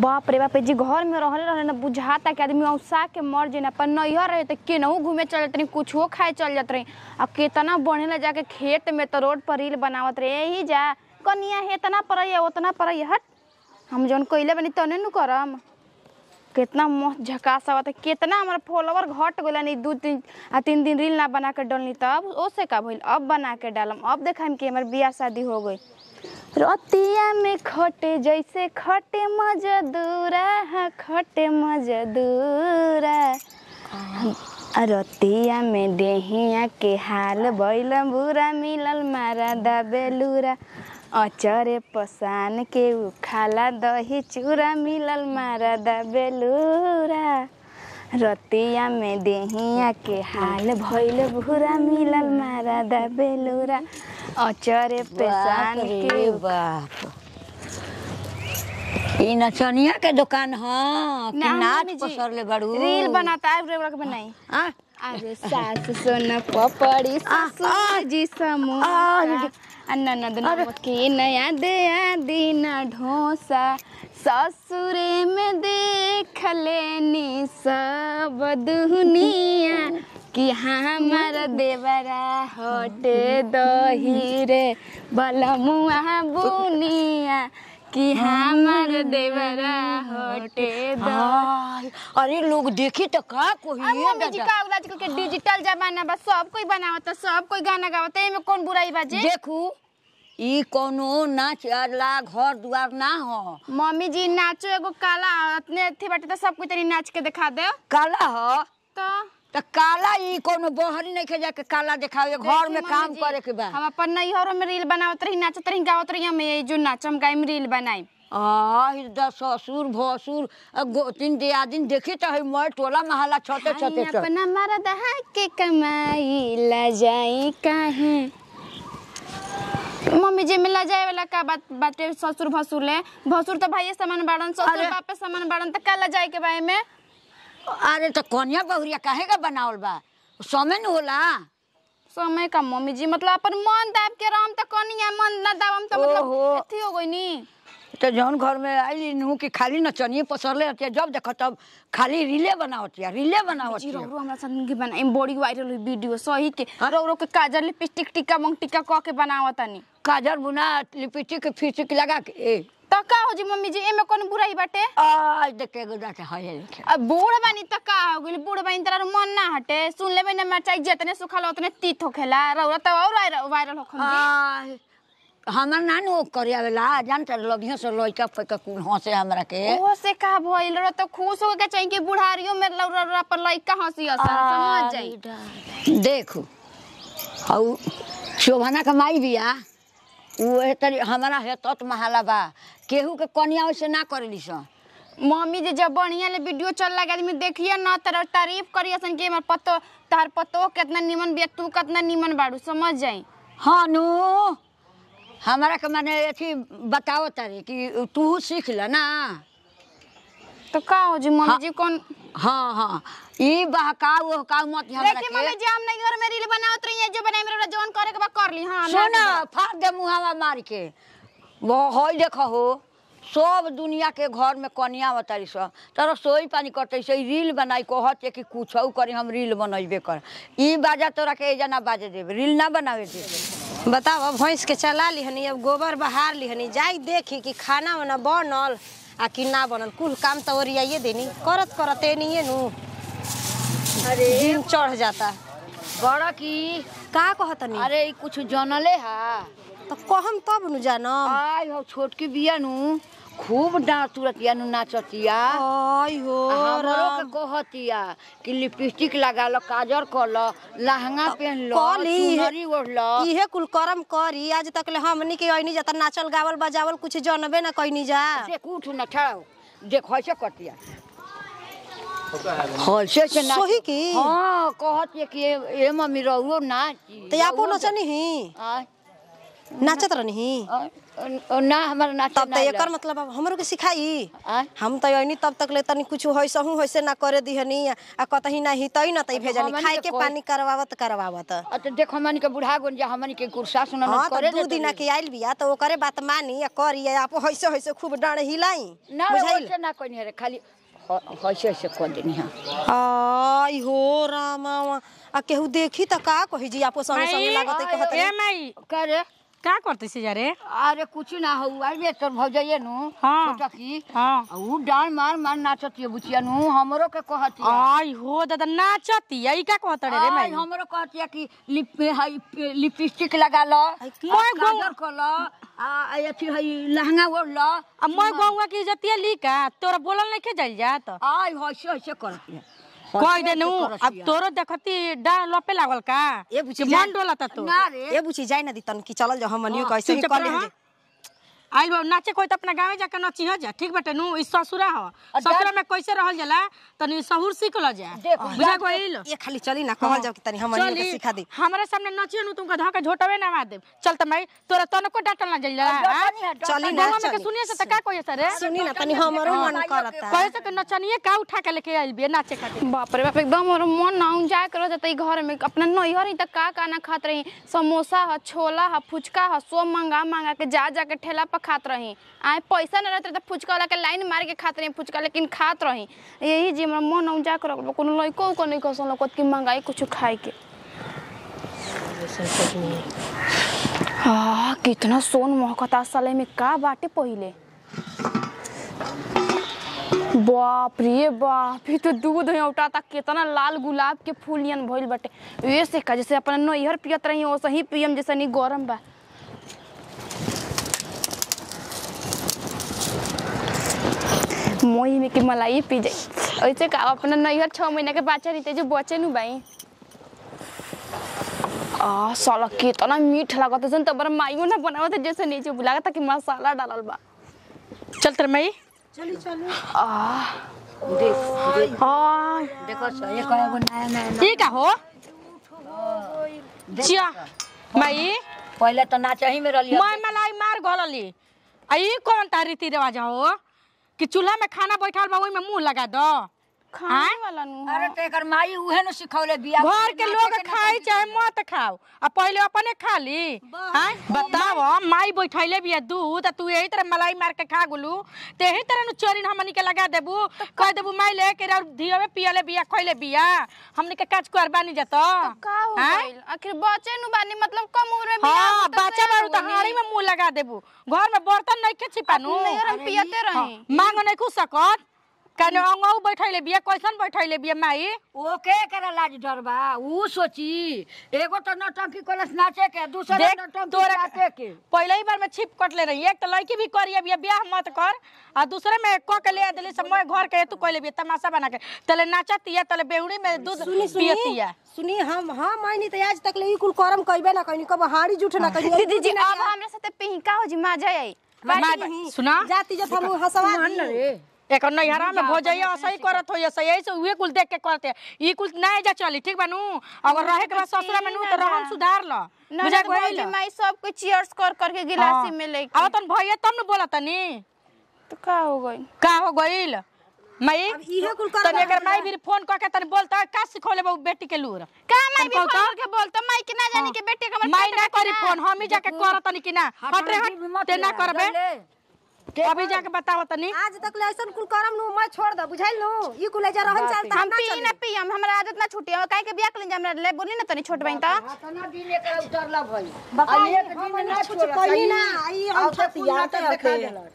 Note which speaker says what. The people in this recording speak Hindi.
Speaker 1: बाप रे बाप जी घर में रहने रहने ना बुझाता कि आदमी औसा के मर जे ना पर नैहर रहे तो केनहू घूमे चल जाते कुछ हो खाए चल जाते रही आ कितना बढ़े ला जाके खेत में तो रोड पर रील बनावत रहे यही जा कनिया इतना तना पड़े उतना पड़े हट हम जौन कैले बनी तने तो नु करम कितना मस्त झकास आवत कितना हमारे फॉलोवर घट गल नहीं दू तीन आ तीन दिन रील ना बना के डालनी तब ओसे का भइल अब बना के डालम अब देखा कि हमारे ब्याह शादी हो गई रतिया में खटे जैसे खटे मजदूरा हाँ खटे मजदूरा रतिया में देहिया के हाल बैल बुरा मिलल मारा दबेलूरा अचरे पसान के उखाला दही चूरा मिलल मारा दबेलूरा रतिया में देहिया के हाल भैल भूरा मिलल मारा दबेलूरा अचारे पहचान नचनिया के दुकान कि नाच बड़ू रील बनाता है रेवड़ा के बनाई अरे सास पपड़ी ससुर जी नया दे दीना ढोसा ससुरे में देख लेनी सब दुनिया कि हमार देवरा हटे दही रे बलमुआ बुनिया कि हमार देवरा हटे दही अरे लोग देखी तो का कोई मम्मी जी का आजकल के डिजिटल जमाना बस सब कोई बनावत सब कोई गाना गावत है में कौन बुराई बाजे देखू ई कोनो नाच ला घर दुआर ना हो मम्मी जी नाचो एगो काला अपने अथी बटे तो सब कोई तनी नाच के दिखा दे काला हो तो तो काला ही कोनो बहरी नहीं खेजा के काला दिखावे घर में काम करे के बा हम अपन हरो में रील बनावत रही नाचत रही गावत रही हम ये जो नाचम गाय में रील बनाई आ ससुर भसुर तीन गोतिन दिन देखे तो है मोर टोला महला छोटे छोटे अपना मर्द है के कमाई ल जाई काहे मम्मी जी मिला जाए वाला का बात बाटे ससुर भसुर ले भसुर तो भाई सामान बाड़न ससुर बाप सामान बाड़न त काला जाए के बारे में अरे तो कौनिया बहुरिया काहे का बनावल बा समन होला समय का मम्मी जी मतलब अपन मन दाब के राम त कनिया मन ना दाबम त मतलब एथी हो गइनी तो जौन घर में आई नू कि खाली नचनिए पसरले रहती जब देख तब खाली रीले बनावतिया रीले बनावती रोरो हमरा संग के बनाई बॉडी वायरल हुई वीडियो सही के रोरो के काजल लिपस्टिक टिक्का मंग टिक्का क के बनावतनी काजल बुना लिपस्टिक फिस्टिक लगा के तो का हो जी मम्मी जी एमे कोन बुराई बाटे आ देखे के गोदा से हय अब बूढ़ बानी त का हो गेल बूढ़ बानी तरा मन ना हटे सुन लेबे ना मरचाई जतने सुखा लतने तीत हो खेला रौरा त और वायरल हो खंदी हमर नानू करिया वाला जान त लभियो से लइका फइका कुल हसे हमरा के ओ से का भइल र त खुश हो के चाहि के बुढ़ारियो में लौरा पर लइका हसी असन समझ जाई देखो हौ शोभाना कमाई भी आ उहे तरी हमारा हेत तो बा केहू के कनिया वैसे ना कर मम्मी जे जब बढ़िया ले वीडियो चल लगा आदमी देखिए ना तर तारीफ करिए सन के हमर पतो तार पतो कितना निमन बिया तू कितना निमन बाड़ू समझ जाई हां नु हमारा के माने अथी बताओ तारे कि तू सीख ला ना तो का हो जी मम्मी हाँ। जी कौन हाँ हाँ ई बहकाव बहकाव मत ध्यान रखे लेकिन मम्मी जाम नहीं और मेरी लिए बनावत रही है जो बनाए मेरा जोन करे के बाद कर ली हां सुनो फाड़ दे मुहावा मार के वो हो देखो हो सब दुनिया के घर में कनिया बतारी सब तर सोई पानी करते से रील बनाई कहते कि कुछ करी हम रील बनबे कर ई बाजा तोरा के जना बाजे देवे रील ना बनावे देवे बताओ भैंस के चला ली हनी अब गोबर बहार ली हनी जाई देखी कि खाना वाना बनल आ कि ना बनल कुल काम तो ओरियाइए देनी करत करते नहीं है नू अरे दिन चढ़ जाता बड़ा की का नहीं अरे कुछ जनले हा तो कहम तब नु जानम आई हो छोटकी बिया नु खूब डांस उड़तिया नु नाचतिया आई हो हमरो के कहतिया कि लिपस्टिक लगा लो काजर कर लो लहंगा पहन लो चुनरी ओढ़ लो इहे कुल करम करी आज तक ले हमनी के ओइनी जतन नाचल गावल बजावल कुछ जानबे ना कइनी जा से कुठ ना ठड़ाओ देखो ऐसे करतिया हाँ से से ना सही की हां कहत ये कि ए मम्मी रहुओ नाच ते आपो नचनी ही हां नाचत रहनी ना हमारा नाच तब त तो एकर मतलब अब हमरो के सिखाई हम त तो यनी तब तक ले तनी कुछ होइसहु होइसे ना करे दिहनी आ कतही ना हितई ना तई तो भेजनी खाए के पानी करवावत करवावत त देख के बुढ़ा गुन जा हमनी के कुर्सा सुन ना हाँ, करे दू दिन के आइल बिया त ओकरे बात मानी आ आप खूब हिलाई बुझाइल ना कोनी रे खाली होइसे देनी हां हो रामा आ केहू देखी त का कहि जी लागत कहत ए माई करे का करते से जा अरे कुछ ना हो अरे तोर भौजाइए नु हां छोटा की हां ऊ डांड मार मार नाचती बुचिया नु हमरो के कहती आई हो दादा नाचती आई का कहत रे मैं हमरो कहती कि लिप हाई लिपस्टिक लगा लो मैं काजर कर लो आ अथी हाई लहंगा ओढ़ लो अब मैं गौवा की इज्जत ली का तोरा बोलल नहीं के जल जात आई होश होश करती है कह देनु तो अब तोरो देखती डा लोपे लागल का ए बुची मन डोला त तो ए बुची जाई ना दी की चलल जो हमनियो हाँ, कैसे कर ले आइल बा नाचे कोई तो अपना गाँव जाके नची हो जा ठीक बटे नू इस ससुरा हो ससुरा में कैसे रहल जाला तनी सहूर सीख ल जा बुझा गइल ये खाली चली ना कहल हाँ। जाओ कि तनी हम के सिखा दे हमरा सामने नची नू तुमका धके झोटवे ना मार दे चल त मैं तोरा तनो को डाटल ना जइला चली ना चली सुनिए से त का कोई सर ना तनी हमरो मन हाँ। करता कहे से नचनिए का उठा के लेके आइल बे नाचे खातिर बाप रे बाप एकदम मन ना जाए करो घर में अपना त का का ना खात रही समोसा ह छोला ह फुचका ह सो मंगा मंगा के जा जा के ठेला खात रही आए पैसा न रहते तो फुचका वाला के लाइन मार के खात रही फुचका लेकिन खात रही यही जी हमारा मन औजा कर लड़को उको नहीं कसन लोग कि महंगाई कुछ खाए के हाँ कितना सोन महकता साले में का बाटे पहले बाप रे बाप ये तो दूध है उठा था कितना लाल गुलाब के फूल नियन भइल बाटे ए का जैसे अपन नैहर पियत रही वैसे ही पियम जैसे नहीं गरम बा मोही में कि मलाई पीजे ऐसे का अपना नैहर छः महीना के बच्चा रहते जो बचे नु भाई आ साला कितना मीठ लागत जन तबर माइयो ना बनावत जैसे नीचे बुलागा ताकि मसाला डालल बा चल तर मई चली चलो आ देख देख देखो ये कया गो नया नया ये का हो चिया मई पहले तो नाच में रहली मैं मलाई मार घोलली आई कौन तारी ती रिवाज कि चूल्हा में खाना बैठा बा में मुंह लगा दो खाने वाला नु अरे तो माई उहे न सिखौले बिया घर के लोग खाई चाहे मत खाओ आ पहिले अपने खा ली हां बताओ माई बैठैले बिया दूध आ तू एही तरह मलाई मार के खा गुलू तेही एही तरह नु चोरिन हमनी के लगा देबू कह देबू माई ले के और धीवे पियले बिया खइले बिया हमनी के काज कर बानी जत का हो गइल आखिर बचे नु बानी मतलब कम उम्र में बिया हां बच्चा बारु त हाड़ी में मुंह लगा देबू घर में बर्तन नहीं के छिपानू नहीं हम पियते हाँ। रही मांग नहीं कुछ सकत कने अंगौ बैठैले बिया कैसन बैठैले बिया माई ओके करा लाज डरबा उ सोची एगो त तो न टंकी कोलस नाचे के दूसरा नटंकी नाचे के पहिले ही बार में छिप कटले रही एक त तो लड़की भी करिए बिया ब्याह मत कर आ दूसरे में क के ले देले समय घर के तू कहले बिया तमाशा बना के तले नाचतिया तले बेहुड़ी में दूध पीतिया सुनी हम हां मायनी त तो आज तक ले ई कुल करम कहबे ना कहनी कब हाड़ी झूठ ना कइनी दीदी जी अब हमरा साथे पिंका हो जी मजा आई सुना जाती जब हम हसवा दी एक नैहरा में भोजैया सही करत हो सही से वे कुल देख के करते ई कुल नहीं जा चली ठीक बनू अगर रहे के तो ससुर में नू तो रहन सुधार ल बुझा गइल तो मई सब के चीयर्स कर कर के गिलासी में लेके आ तन भैया तन न बोला तनी तो का हो गई का हो गई ल मई कुल कर तने अगर मई भी फोन करके तन बोलता का सिखोले बहु बेटी के लूर का मई भी फोन के बोलता मई के ना जाने हाँ। के बेटी के मई ना करी फोन हम ही जाके करत तनी कि ना हट रे हट ते ना करबे के अभी जाके बताओ तनी आज तक ले ऐसन कुल करम नु मैं छोड़ द बुझाइल नु ई कुल जा रहन चलता हम पी न पी हम हमरा आज इतना छुट्टी है काहे के बिया कलिन हमरा ले बोली न तनी छोट बहिन त हतना दिन एक उतरला भई आ एक दिन न छुट्टी कहि ना ई हम छतिया त देला